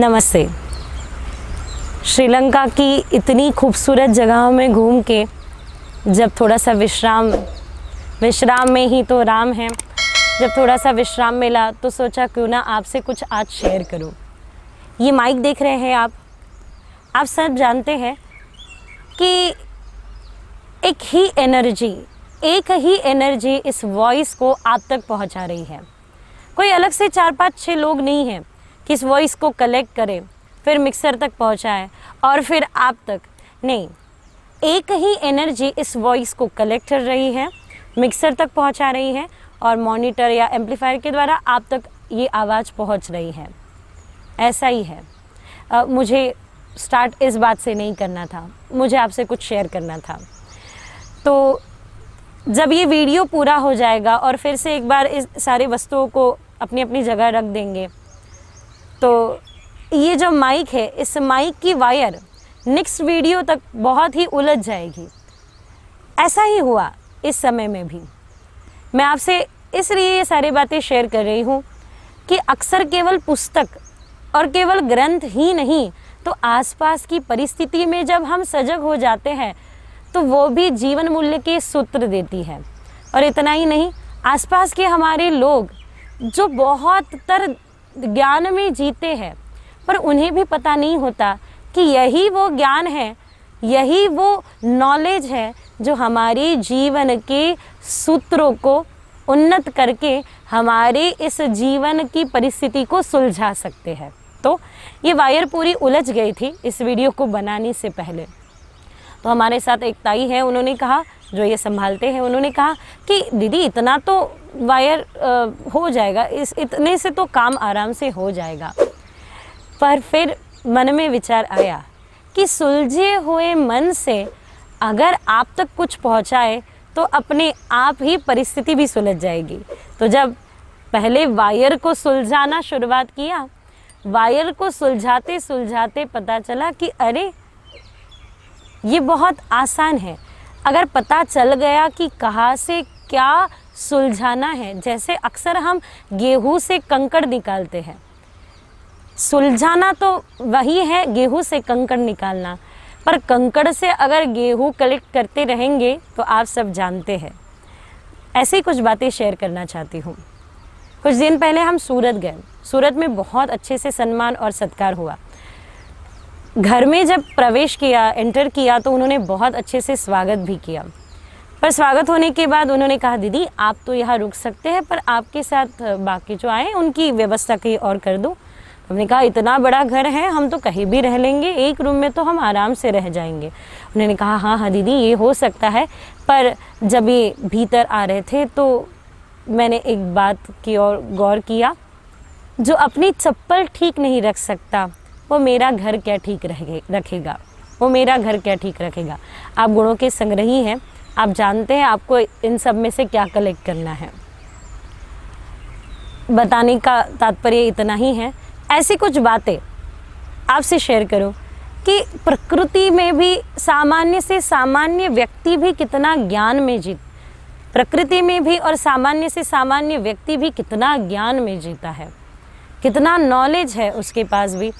नमस्ते श्रीलंका की इतनी खूबसूरत जगहों में घूम के जब थोड़ा सा विश्राम विश्राम में ही तो राम है जब थोड़ा सा विश्राम मिला तो सोचा क्यों ना आपसे कुछ आज शेयर करूं ये माइक देख रहे हैं आप आप सब जानते हैं कि एक ही एनर्जी एक ही एनर्जी इस वॉइस को आप तक पहुंचा रही है कोई अलग से चार पाँच छः लोग नहीं हैं कि वॉइस को कलेक्ट करें फिर मिक्सर तक पहुँचाएँ और फिर आप तक नहीं एक ही एनर्जी इस वॉइस को कलेक्ट कर रही है मिक्सर तक पहुँचा रही है और मॉनिटर या एम्पलीफायर के द्वारा आप तक ये आवाज़ पहुँच रही है ऐसा ही है आ, मुझे स्टार्ट इस बात से नहीं करना था मुझे आपसे कुछ शेयर करना था तो जब ये वीडियो पूरा हो जाएगा और फिर से एक बार इस सारे वस्तुओं को अपनी अपनी जगह रख देंगे तो ये जो माइक है इस माइक की वायर नेक्स्ट वीडियो तक बहुत ही उलझ जाएगी ऐसा ही हुआ इस समय में भी मैं आपसे इसलिए ये सारी बातें शेयर कर रही हूँ कि अक्सर केवल पुस्तक और केवल ग्रंथ ही नहीं तो आसपास की परिस्थिति में जब हम सजग हो जाते हैं तो वो भी जीवन मूल्य के सूत्र देती है और इतना ही नहीं आसपास के हमारे लोग जो बहुत तर ज्ञान में जीते हैं पर उन्हें भी पता नहीं होता कि यही वो ज्ञान है यही वो नॉलेज है जो हमारे जीवन के सूत्रों को उन्नत करके हमारे इस जीवन की परिस्थिति को सुलझा सकते हैं तो ये वायर पूरी उलझ गई थी इस वीडियो को बनाने से पहले तो हमारे साथ एक ताई है उन्होंने कहा जो ये संभालते हैं उन्होंने कहा कि दीदी इतना तो वायर हो जाएगा इस इतने से तो काम आराम से हो जाएगा पर फिर मन में विचार आया कि सुलझे हुए मन से अगर आप तक कुछ पहुंचाए तो अपने आप ही परिस्थिति भी सुलझ जाएगी तो जब पहले वायर को सुलझाना शुरुआत किया वायर को सुलझाते सुलझाते पता चला कि अरे ये बहुत आसान है अगर पता चल गया कि कहाँ से क्या सुलझाना है जैसे अक्सर हम गेहूं से कंकड़ निकालते हैं सुलझाना तो वही है गेहूं से कंकड़ निकालना पर कंकड़ से अगर गेहूं कलेक्ट करते रहेंगे तो आप सब जानते हैं ऐसे ही कुछ बातें शेयर करना चाहती हूँ कुछ दिन पहले हम सूरत गए सूरत में बहुत अच्छे से सम्मान और सत्कार हुआ घर में जब प्रवेश किया एंटर किया तो उन्होंने बहुत अच्छे से स्वागत भी किया पर स्वागत होने के बाद उन्होंने कहा दीदी आप तो यहाँ रुक सकते हैं पर आपके साथ बाकी जो आए उनकी व्यवस्था कहीं और कर दो हमने कहा इतना बड़ा घर है हम तो कहीं भी रह लेंगे एक रूम में तो हम आराम से रह जाएंगे उन्होंने कहा हाँ हाँ दीदी ये हो सकता है पर जब ये भीतर आ रहे थे तो मैंने एक बात की ओर गौर किया जो अपनी चप्पल ठीक नहीं रख सकता वो मेरा घर क्या ठीक रखेगा वो मेरा घर क्या ठीक रखेगा आप गुणों के संग्रही हैं आप जानते हैं आपको इन सब में से क्या कलेक्ट करना है बताने का तात्पर्य इतना ही है ऐसी कुछ बातें आपसे शेयर करूं कि प्रकृति में भी सामान्य से सामान्य व्यक्ति भी कितना ज्ञान में जीत प्रकृति में भी और सामान्य से सामान्य व्यक्ति भी कितना ज्ञान में जीता है कितना नॉलेज है उसके पास भी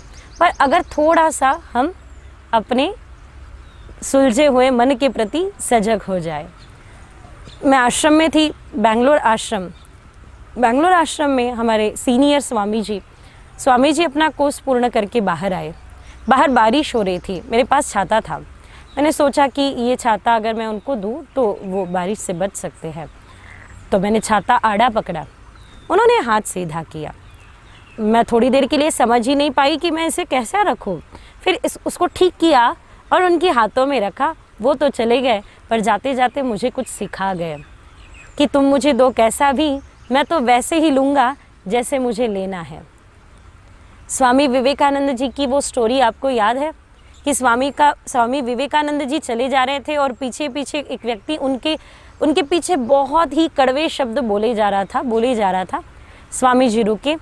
पर अगर थोड़ा सा हम अपने सुलझे हुए मन के प्रति सजग हो जाए मैं आश्रम में थी बेंगलोर आश्रम बेंगलोर आश्रम में हमारे सीनियर स्वामी जी स्वामी जी अपना कोर्स पूर्ण करके बाहर आए बाहर बारिश हो रही थी मेरे पास छाता था मैंने सोचा कि ये छाता अगर मैं उनको दूँ तो वो बारिश से बच सकते हैं तो मैंने छाता आड़ा पकड़ा उन्होंने हाथ सीधा किया मैं थोड़ी देर के लिए समझ ही नहीं पाई कि मैं इसे कैसा रखूँ फिर इस उसको ठीक किया और उनके हाथों में रखा वो तो चले गए पर जाते जाते मुझे कुछ सिखा गए कि तुम मुझे दो कैसा भी मैं तो वैसे ही लूँगा जैसे मुझे लेना है स्वामी विवेकानंद जी की वो स्टोरी आपको याद है कि स्वामी का स्वामी विवेकानंद जी चले जा रहे थे और पीछे पीछे एक व्यक्ति उनके उनके पीछे बहुत ही कड़वे शब्द बोले जा रहा था बोले जा रहा था स्वामी जी रुके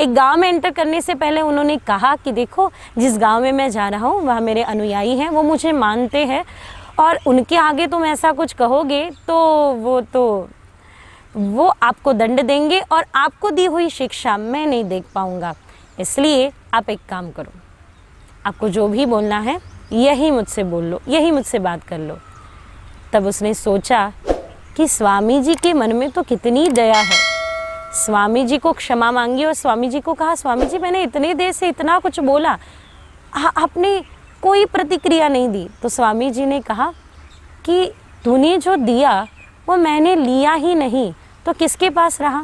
एक गांव में एंटर करने से पहले उन्होंने कहा कि देखो जिस गांव में मैं जा रहा हूँ वह मेरे अनुयायी हैं वो मुझे मानते हैं और उनके आगे तुम ऐसा कुछ कहोगे तो वो तो वो आपको दंड देंगे और आपको दी हुई शिक्षा मैं नहीं देख पाऊँगा इसलिए आप एक काम करो आपको जो भी बोलना है यही मुझसे बोल लो यही मुझसे बात कर लो तब उसने सोचा कि स्वामी जी के मन में तो कितनी दया है स्वामी जी को क्षमा मांगी और स्वामी जी को कहा स्वामी जी मैंने इतने देर से इतना कुछ बोला आपने कोई प्रतिक्रिया नहीं दी तो स्वामी जी ने कहा कि तूने जो दिया वो मैंने लिया ही नहीं तो किसके पास रहा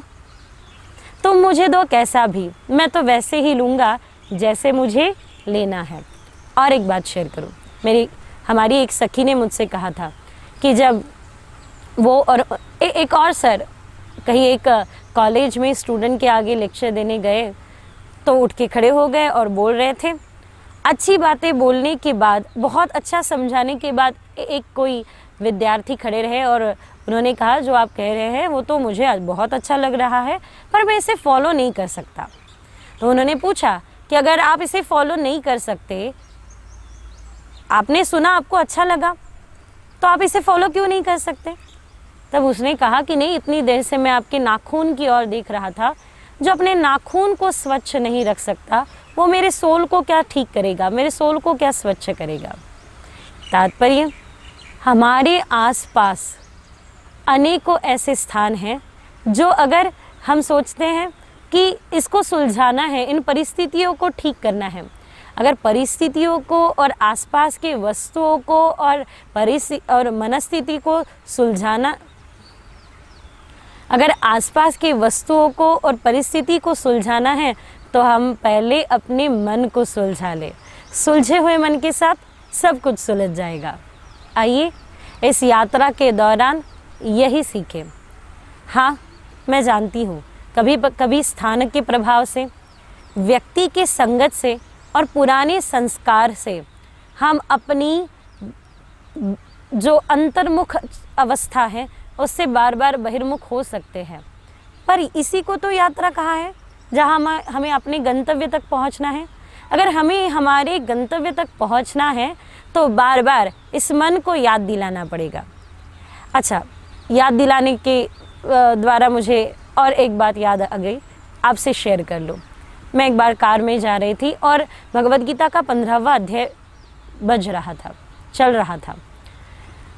तुम तो मुझे दो कैसा भी मैं तो वैसे ही लूँगा जैसे मुझे लेना है और एक बात शेयर करूँ मेरी हमारी एक सखी ने मुझसे कहा था कि जब वो और ए, एक और सर कहीं एक कॉलेज में स्टूडेंट के आगे लेक्चर देने गए तो उठ के खड़े हो गए और बोल रहे थे अच्छी बातें बोलने के बाद बहुत अच्छा समझाने के बाद एक कोई विद्यार्थी खड़े रहे और उन्होंने कहा जो आप कह रहे हैं वो तो मुझे बहुत अच्छा लग रहा है पर मैं इसे फॉलो नहीं कर सकता तो उन्होंने पूछा कि अगर आप इसे फॉलो नहीं कर सकते आपने सुना आपको अच्छा लगा तो आप इसे फॉलो क्यों नहीं कर सकते तब उसने कहा कि नहीं इतनी देर से मैं आपके नाखून की ओर देख रहा था जो अपने नाखून को स्वच्छ नहीं रख सकता वो मेरे सोल को क्या ठीक करेगा मेरे सोल को क्या स्वच्छ करेगा तात्पर्य हमारे आसपास अनेकों ऐसे स्थान हैं जो अगर हम सोचते हैं कि इसको सुलझाना है इन परिस्थितियों को ठीक करना है अगर परिस्थितियों को और आसपास के वस्तुओं को और परिस और मनस्थिति को सुलझाना अगर आसपास की वस्तुओं को और परिस्थिति को सुलझाना है तो हम पहले अपने मन को सुलझा लें सुलझे हुए मन के साथ सब कुछ सुलझ जाएगा आइए इस यात्रा के दौरान यही सीखें हाँ मैं जानती हूँ कभी कभी स्थान के प्रभाव से व्यक्ति के संगत से और पुराने संस्कार से हम अपनी जो अंतर्मुख अवस्था है उससे बार बार बहिर्मुख हो सकते हैं पर इसी को तो यात्रा कहा है जहाँ हम हमें अपने गंतव्य तक पहुँचना है अगर हमें हमारे गंतव्य तक पहुँचना है तो बार बार इस मन को याद दिलाना पड़ेगा अच्छा याद दिलाने के द्वारा मुझे और एक बात याद आ गई आपसे शेयर कर लूँ मैं एक बार कार में जा रही थी और भगवद गीता का पंद्रहवा अध्याय बज रहा था चल रहा था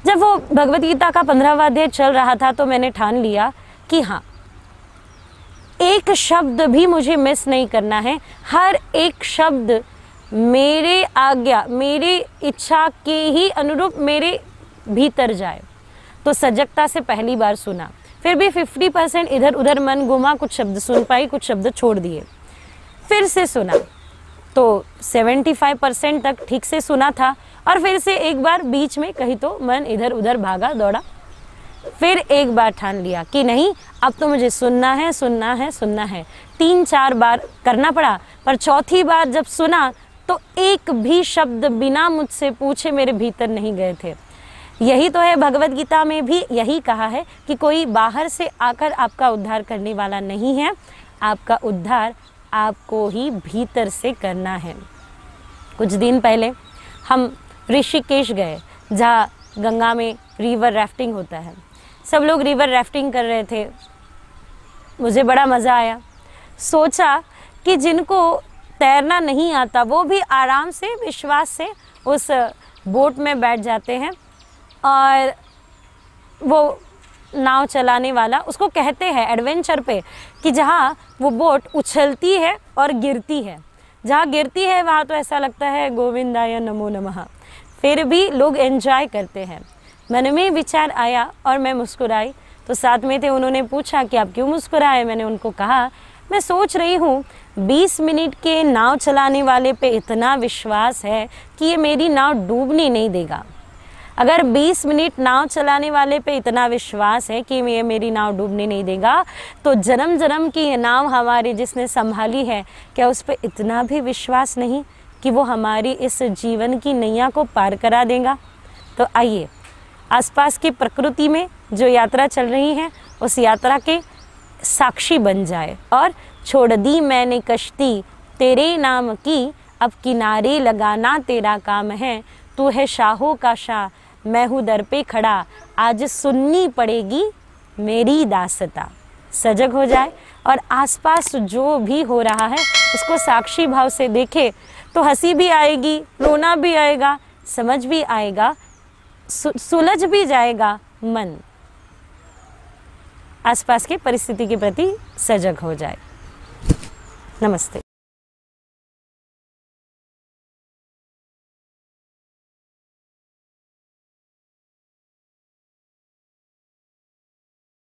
जब वो भगवत गीता का पंद्रहवा अध्याय चल रहा था तो मैंने ठान लिया कि हाँ एक शब्द भी मुझे मिस नहीं करना है हर एक शब्द मेरे आज्ञा मेरे इच्छा के ही अनुरूप मेरे भीतर जाए तो सजगता से पहली बार सुना फिर भी 50 परसेंट इधर उधर मन घुमा कुछ शब्द सुन पाई कुछ शब्द छोड़ दिए फिर से सुना तो 75 परसेंट तक ठीक से सुना था और फिर से एक बार बीच में कहीं तो मन इधर उधर भागा दौड़ा फिर एक बार ठान लिया कि नहीं अब तो मुझे सुनना है सुनना है सुनना है तीन चार बार करना पड़ा पर चौथी बार जब सुना तो एक भी शब्द बिना मुझसे पूछे मेरे भीतर नहीं गए थे यही तो है भगवत गीता में भी यही कहा है कि कोई बाहर से आकर आपका उद्धार करने वाला नहीं है आपका उद्धार आपको ही भीतर से करना है कुछ दिन पहले हम ऋषिकेश गए जहाँ गंगा में रिवर राफ्टिंग होता है सब लोग रिवर राफ्टिंग कर रहे थे मुझे बड़ा मज़ा आया सोचा कि जिनको तैरना नहीं आता वो भी आराम से विश्वास से उस बोट में बैठ जाते हैं और वो नाव चलाने वाला उसको कहते हैं एडवेंचर पे कि जहाँ वो बोट उछलती है और गिरती है जहाँ गिरती है वहाँ तो ऐसा लगता है गोविंदा या नमो नमः फिर भी लोग एंजॉय करते हैं मन में विचार आया और मैं मुस्कुराई तो साथ में थे उन्होंने पूछा कि आप क्यों मुस्कुराए मैंने उनको कहा मैं सोच रही हूँ 20 मिनट के नाव चलाने वाले पे इतना विश्वास है कि ये मेरी नाव डूबने नहीं देगा अगर 20 मिनट नाव चलाने वाले पे इतना विश्वास है कि ये मेरी नाव डूबने नहीं देगा तो जन्म जन्म की ये नाव हमारी जिसने संभाली है क्या उस पर इतना भी विश्वास नहीं कि वो हमारी इस जीवन की नैया को पार करा देगा तो आइए आसपास की प्रकृति में जो यात्रा चल रही है उस यात्रा के साक्षी बन जाए और छोड़ दी मैंने कश्ती तेरे नाम की अब किनारे लगाना तेरा काम है तू है शाहों का शाह मैं हूँ दर पे खड़ा आज सुननी पड़ेगी मेरी दासता सजग हो जाए और आसपास जो भी हो रहा है उसको साक्षी भाव से देखे तो हंसी भी आएगी रोना भी आएगा समझ भी आएगा सु, सुलझ भी जाएगा मन आसपास के परिस्थिति के प्रति सजग हो जाए नमस्ते